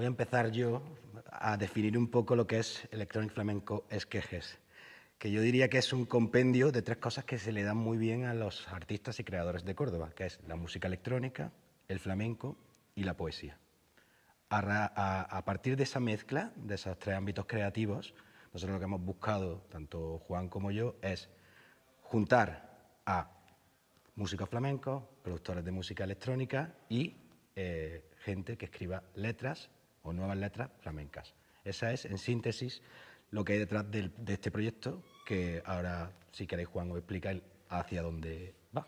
Voy a empezar yo a definir un poco lo que es Electronic Flamenco Esquejes, que yo diría que es un compendio de tres cosas que se le dan muy bien a los artistas y creadores de Córdoba, que es la música electrónica, el flamenco y la poesía. A, partir de esa mezcla, de esos tres ámbitos creativos, nosotros lo que hemos buscado, tanto Juan como yo, es juntar a músicos flamencos, productores de música electrónica y eh, gente que escriba letras o nuevas letras flamencas. Esa es, en síntesis, lo que hay detrás de este proyecto, que ahora, si queréis, Juan, os explica hacia dónde va.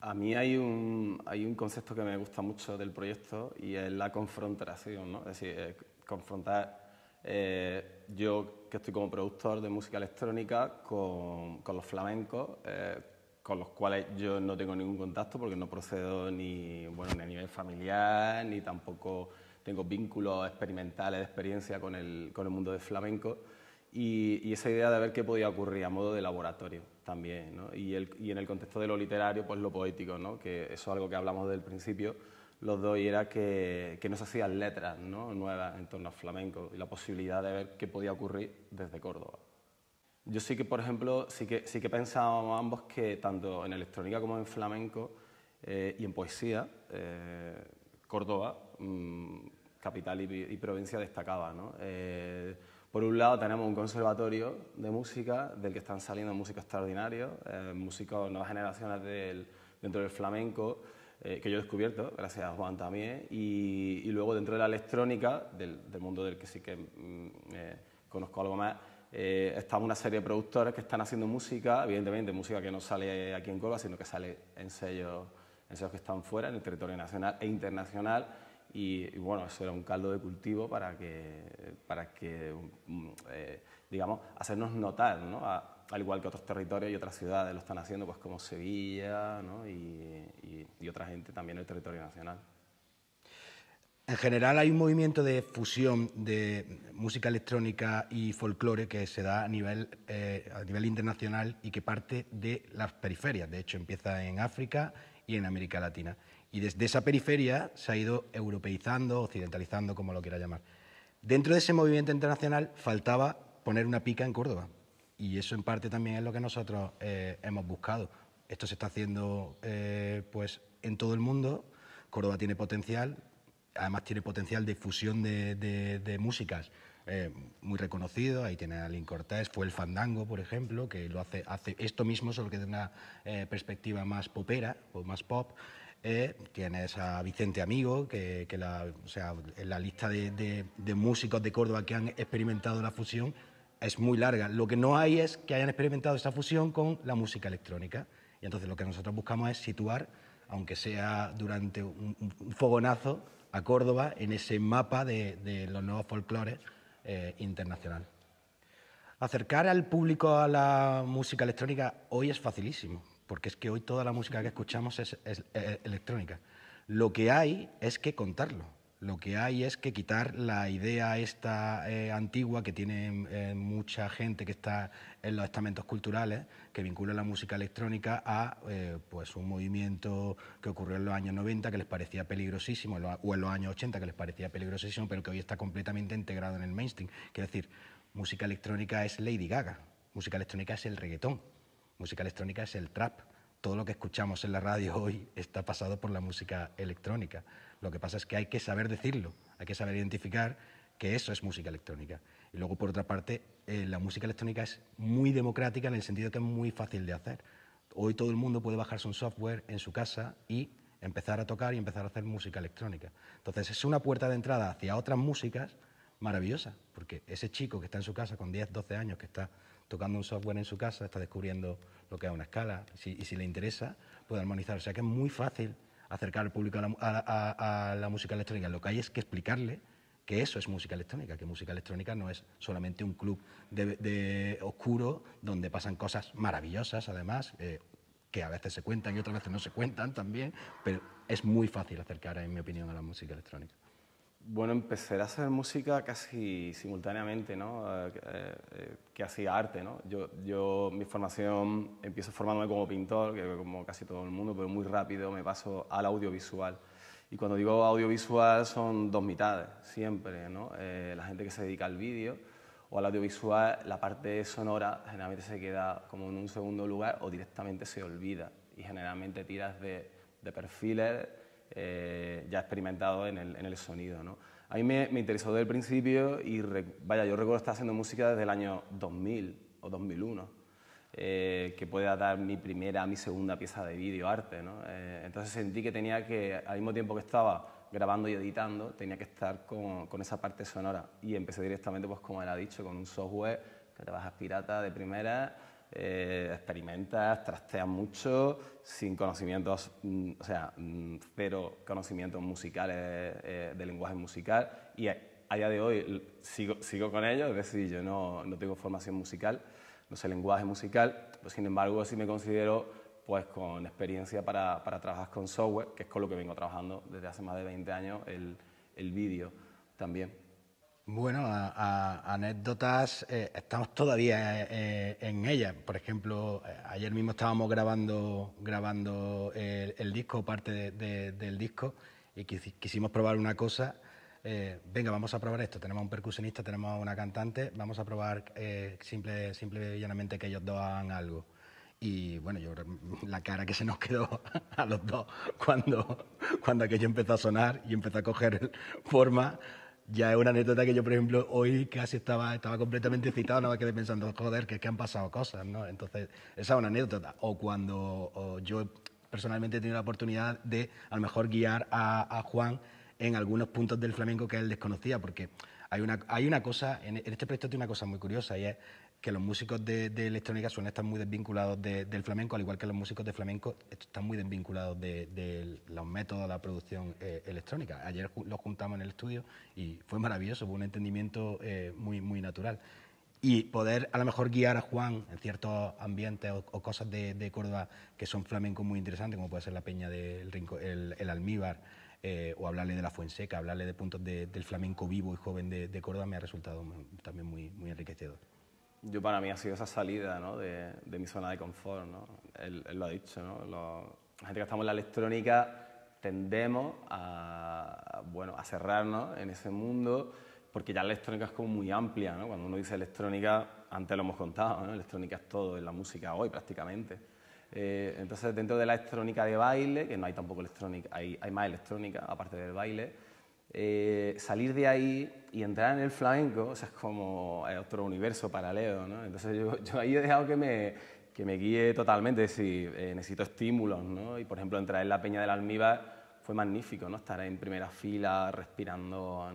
A mí hay un, hay un concepto que me gusta mucho del proyecto y es la confrontación, ¿no? Es decir, eh, confrontar eh, yo, que estoy como productor de música electrónica, con, los flamencos, eh, con los cuales yo no tengo ningún contacto porque no procedo ni, bueno, ni a nivel familiar, ni tampoco tengo vínculos experimentales de experiencia con el, con el mundo del flamenco y, esa idea de ver qué podía ocurrir a modo de laboratorio también. ¿no? Y, el, y, en el contexto de lo literario, pues lo poético, ¿no? que eso es algo que hablamos desde el principio, los dos, y era que, que nos hacían letras ¿no? nuevas en torno al flamenco y la posibilidad de ver qué podía ocurrir desde Córdoba. Yo sí que, por ejemplo, sí que, sí que pensábamos ambos que tanto en electrónica como en flamenco eh, y en poesía, eh, Córdoba, mm, capital y, provincia, destacaba. Eh, por un lado tenemos un conservatorio de música del que están saliendo músicos extraordinarios, eh, músicos nuevas generaciones del, dentro del flamenco, eh, que yo he descubierto gracias a Juan también, y, luego dentro de la electrónica, del, mundo del que sí que mm, conozco algo más, estamos una serie de productores que están haciendo música, evidentemente música que no sale aquí en Córdoba, sino que sale en sellos esos que están fuera, en el territorio nacional e internacional. Y, bueno, eso era un caldo de cultivo para que, para que mm, eh, digamos, hacernos notar, ¿no? al igual que otros territorios y otras ciudades lo están haciendo, pues como Sevilla ¿no? y, y, otra gente también en el territorio nacional. En general hay un movimiento de fusión de música electrónica y folclore que se da a nivel, eh, a nivel internacional y que parte de las periferias. De hecho, empieza en África en América Latina. Y desde esa periferia se ha ido europeizando, occidentalizando, como lo quiera llamar. Dentro de ese movimiento internacional faltaba poner una pica en Córdoba. Y eso en parte también es lo que nosotros eh, hemos buscado. Esto se está haciendo eh, pues, en todo el mundo. Córdoba tiene potencial, además tiene potencial de fusión de músicas. Eh, muy reconocido, ahí tiene a Alin Cortés, fue el Fandango, por ejemplo, que lo hace, hace esto mismo, solo que de una eh, perspectiva más popera o más pop. Eh, tienes a Vicente Amigo, que, la, o sea, la lista de, músicos de Córdoba que han experimentado la fusión es muy larga. Lo que no hay es que hayan experimentado esa fusión con la música electrónica. Y entonces lo que nosotros buscamos es situar, aunque sea durante un, fogonazo, a Córdoba en ese mapa de los nuevos folclores eh, internacional. Acercar al público a la música electrónica hoy es facilísimo, porque es que hoy toda la música que escuchamos es eh, electrónica. Lo que hay es que contarlo lo que hay es que quitar la idea esta eh, antigua que tiene eh, mucha gente que está en los estamentos culturales, que vincula la música electrónica a eh, pues un movimiento que ocurrió en los años 90 que les parecía peligrosísimo, o en los años 80 que les parecía peligrosísimo, pero que hoy está completamente integrado en el mainstream. Quiero decir, música electrónica es Lady Gaga, música electrónica es el reggaetón, música electrónica es el trap, todo lo que escuchamos en la radio hoy está pasado por la música electrónica. Lo que pasa es que hay que saber decirlo, hay que saber identificar que eso es música electrónica. Y luego, por otra parte, eh, la música electrónica es muy democrática en el sentido que es muy fácil de hacer. Hoy todo el mundo puede bajarse un software en su casa y empezar a tocar y empezar a hacer música electrónica. Entonces es una puerta de entrada hacia otras músicas maravillosa, porque ese chico que está en su casa con 10, 12 años, que está tocando un software en su casa, está descubriendo lo que es una escala y si le interesa, puede armonizar. O sea que es muy fácil acercar al público a la, música electrónica. Lo que hay es que explicarle que eso es música electrónica, que música electrónica no es solamente un club de, oscuro donde pasan cosas maravillosas, además, eh, que a veces se cuentan y otras veces no se cuentan también, pero es muy fácil acercar, en mi opinión, a la música electrónica. Bueno, empecé a hacer música casi simultáneamente, ¿no? Eh, eh, eh, que hacía arte, ¿no? Yo, yo, mi formación, empiezo formándome como pintor, que como casi todo el mundo, pero muy rápido me paso al audiovisual. Y cuando digo audiovisual son dos mitades, siempre, ¿no? la gente que se dedica al vídeo o al audiovisual, la parte sonora generalmente se queda como en un segundo lugar o directamente se olvida. Y generalmente tiras de perfiles eh, ya experimentado en el, sonido. ¿no? A mí me, interesó desde el principio y vaya, yo recuerdo estar haciendo música desde el año 2000 o 2001, eh, que puede dar mi primera, mi segunda pieza de vídeo arte. ¿no? Eh, entonces sentí que tenía que, al mismo tiempo que estaba grabando y editando, tenía que estar con, esa parte sonora. Y empecé directamente, pues como él ha dicho, con un software que te bajas pirata de primera eh, experimentas, trasteas mucho, sin conocimientos, mm, o sea, mm, cero conocimientos musicales, eh, de lenguaje musical, y a, día de hoy sigo, con ello, es decir, yo no, no tengo formación musical, no sé lenguaje musical, pero pues, sin embargo sí me considero pues con experiencia para, trabajar con software, que es con lo que vengo trabajando desde hace más de 20 años, el, el vídeo también. Bueno, a, anécdotas, eh, estamos todavía eh, en ellas. Por ejemplo, eh, ayer mismo estábamos grabando, grabando el, disco, parte del disco, y quisimos probar una cosa. venga, vamos a probar esto. Tenemos un percusionista, tenemos una cantante, vamos a probar simple, simple y llanamente que ellos dos hagan algo. Y bueno, yo la cara que se nos quedó a los dos cuando, cuando aquello empezó a sonar y empezó a coger forma ya es una anécdota que yo, por ejemplo, hoy casi estaba, completamente excitado, nada más quedé pensando, joder, que es que han pasado cosas, ¿no? Entonces, esa es una anécdota. O cuando yo personalmente he tenido la oportunidad de, a lo mejor, guiar a, Juan en algunos puntos del flamenco que él desconocía, porque hay una, hay una cosa, en este proyecto hay una cosa muy curiosa, y es que los músicos de, electrónica suelen estar muy desvinculados del flamenco, al igual que los músicos de flamenco están muy desvinculados de, los métodos de la producción eh, electrónica. Ayer los juntamos en el estudio y fue maravilloso, fue un entendimiento eh, muy, natural. Y poder a lo mejor guiar a Juan en ciertos ambientes o, cosas de, Córdoba que son flamencos muy interesantes, como puede ser la peña del almíbar, eh, o hablarle de la Fuenseca, hablarle de puntos del flamenco vivo y joven de, Córdoba me ha resultado también muy, muy enriquecedor yo para mí ha sido esa salida de, mi zona de confort. ¿no? Él, lo ha dicho, la gente que estamos en la electrónica tendemos a, cerrarnos en ese mundo porque ya la electrónica es como muy amplia. ¿no? Cuando uno dice electrónica, antes lo hemos contado, ¿no? electrónica es todo, en la música hoy prácticamente. Eh, entonces, dentro de la electrónica de baile, que no hay tampoco electrónica, hay más electrónica aparte del baile, eh, salir de ahí y entrar en el flamenco, sea, es como eh, otro universo paralelo, ¿no? Entonces yo, yo ahí he dejado que me, que me guíe totalmente, si eh, necesito estímulos, ¿no? Y por ejemplo, entrar en la Peña del Almíbar fue magnífico, ¿no? Estar en primera fila, respirando,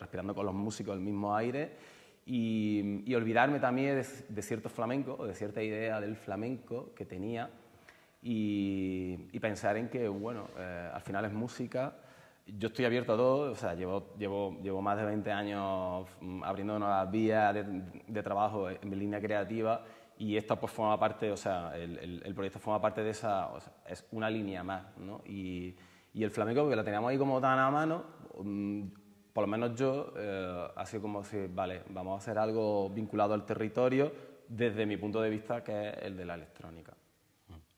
respirando con los músicos el mismo aire y, olvidarme también de, cierto flamenco o de cierta idea del flamenco que tenía y, pensar en que, bueno, al final es música yo estoy abierto a todo, o sea, llevo, llevo, llevo más de 20 años mm, abriendo nuevas vías de, trabajo en mi línea creativa y esta pues forma parte, o sea, el, proyecto forma parte de esa, es una línea más, ¿no? Y, el flamenco, que la teníamos ahí como tan a mano, mm, por lo menos yo, eh, ha como si, vale, vamos a hacer algo vinculado al territorio desde mi punto de vista, que es el de la electrónica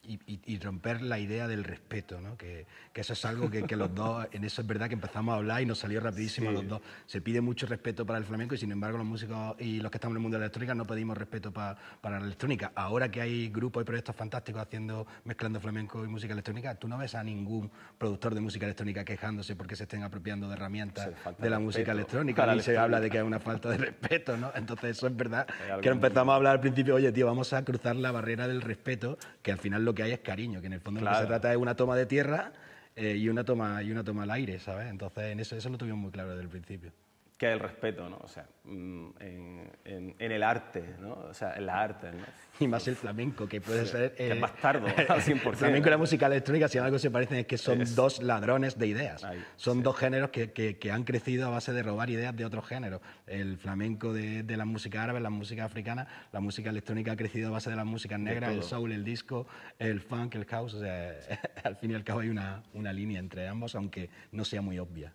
y, romper la idea del respeto, ¿no? que, eso es algo que, los dos, en eso es verdad que empezamos a hablar y nos salió rapidísimo a los dos. Se pide mucho respeto para el flamenco y sin embargo los músicos y los que estamos en el mundo de la electrónica no pedimos respeto para la electrónica. Ahora que hay grupos y proyectos fantásticos haciendo, mezclando flamenco y música electrónica, tú no ves a ningún productor de música electrónica quejándose porque se estén apropiando de herramientas de la música electrónica. Y se habla de que hay una falta de respeto, ¿no? Entonces eso es verdad. Que empezamos a hablar al principio, oye tío, vamos a cruzar la barrera del respeto, que al final lo que hay es cariño, que en el fondo lo que se trata es una toma de tierra eh, y, una toma, y una toma al aire, ¿sabes? Entonces, en eso, eso lo tuvimos muy claro desde el principio que el respeto, ¿no? O sea, mm, en, el arte, ¿no? O sea, en las artes, ¿no? Y más el flamenco, que puede ser... Que eh, bastardo, al 100%. El flamenco y la música electrónica, si algo se parecen, es que son dos ladrones de ideas. son dos géneros que, que, han crecido a base de robar ideas de otros géneros. El flamenco de, la música árabe, la música africana, la música electrónica ha crecido a base de la música negra, el soul, el disco, el funk, el house. O sea, al fin y al cabo hay una, una línea entre ambos, aunque no sea muy obvia.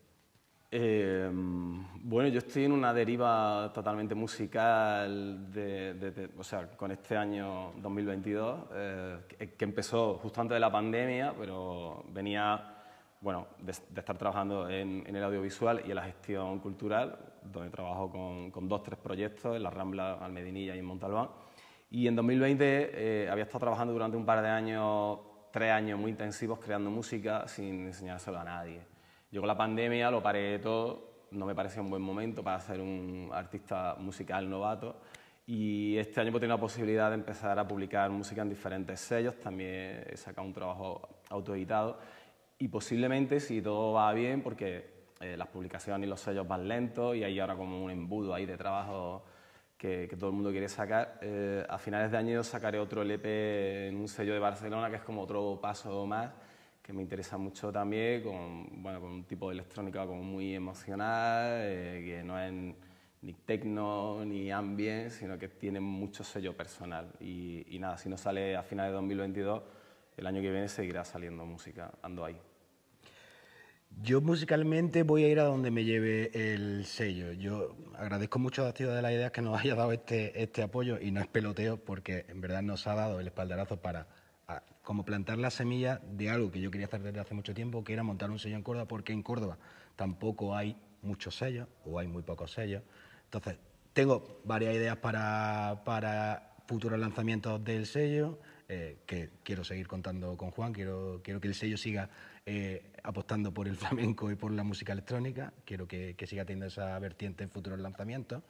Em, bueno, yo estoy en una deriva totalmente musical, o sea, con este año 2022, eh, que, empezó justo antes de la pandemia, pero venía, de, estar trabajando en, el audiovisual y en la gestión cultural, donde trabajo con, dos, tres proyectos, en La Rambla, Almedinilla y en Montalbán. Y en 2020 eh, había estado trabajando durante un par de años, tres años muy intensivos, creando música sin enseñárselo a nadie Llegó la pandemia, lo paré todo, no me parecía un buen momento para ser un artista musical novato y este año pues, he tenido la posibilidad de empezar a publicar música en diferentes sellos, también he sacado un trabajo autoeditado y posiblemente si todo va bien, porque eh, las publicaciones y los sellos van lentos y hay ahora como un embudo ahí de trabajo que, todo el mundo quiere sacar, eh, a finales de año sacaré otro LP e en un sello de Barcelona que es como otro paso más que me interesa mucho también, con, bueno, con un tipo de electrónica como muy emocional, eh, que no es ni techno ni ambient, sino que tiene mucho sello personal. Y, nada, si no sale a finales de 2022, el año que viene seguirá saliendo música, ando ahí. Yo musicalmente voy a ir a donde me lleve el sello. Yo agradezco mucho a Ciudad de las Ideas que nos haya dado este, este apoyo y no es peloteo porque en verdad nos ha dado el espaldarazo para como plantar la semilla de algo que yo quería hacer desde hace mucho tiempo, que era montar un sello en Córdoba, porque en Córdoba tampoco hay muchos sellos o hay muy pocos sellos. Entonces, tengo varias ideas para, para futuros lanzamientos del sello, eh, que quiero seguir contando con Juan, quiero, que el sello siga eh, apostando por el flamenco y por la música electrónica, quiero que siga teniendo esa vertiente en futuros lanzamientos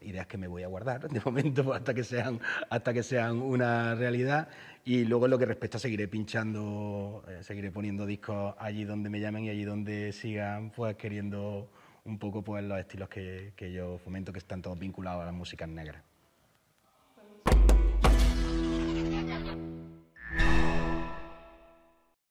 ideas que me voy a guardar de momento hasta que sean, hasta que sean una realidad. Y luego en lo que respecta seguiré pinchando, eh, seguiré poniendo discos allí donde me llamen y allí donde sigan pues queriendo un poco pues, los estilos que, que yo fomento, que están todos vinculados a las músicas negras.